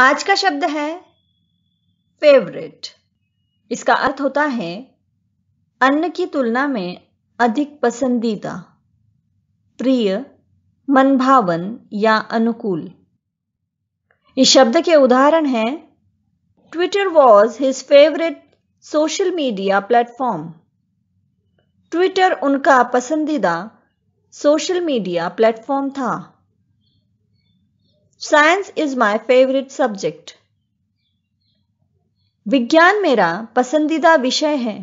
आज का शब्द है फेवरेट इसका अर्थ होता है अन्य की तुलना में अधिक पसंदीदा प्रिय मनभावन या अनुकूल इस शब्द के उदाहरण हैं Twitter was his favourite social media platform Twitter उनका पसंदीदा सोशल मीडिया प्लेटफॉर्म था science is my favourite subject विज्ञान मेरा पसंदीदा विषय है